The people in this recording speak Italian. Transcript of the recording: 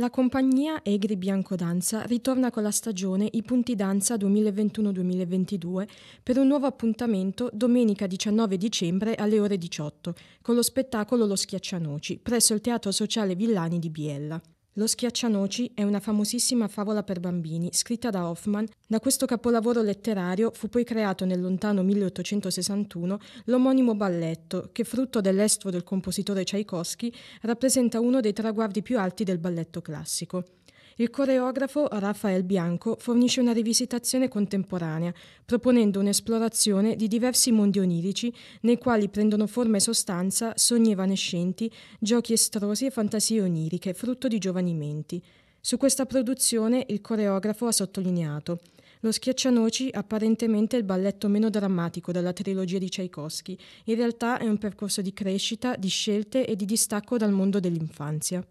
La compagnia Egri Bianco Danza ritorna con la stagione I Punti Danza 2021-2022 per un nuovo appuntamento domenica 19 dicembre alle ore 18 con lo spettacolo Lo Schiaccianoci presso il Teatro Sociale Villani di Biella. Lo schiaccianoci è una famosissima favola per bambini scritta da Hoffman. Da questo capolavoro letterario fu poi creato nel lontano 1861 l'omonimo balletto, che frutto dell'estro del compositore Tchaikovsky rappresenta uno dei traguardi più alti del balletto classico. Il coreografo Rafael Bianco fornisce una rivisitazione contemporanea, proponendo un'esplorazione di diversi mondi onirici nei quali prendono forma e sostanza sogni evanescenti, giochi estrosi e fantasie oniriche, frutto di giovani menti. Su questa produzione il coreografo ha sottolineato lo schiaccianoci, apparentemente il balletto meno drammatico della trilogia di Tchaikovsky, in realtà è un percorso di crescita, di scelte e di distacco dal mondo dell'infanzia.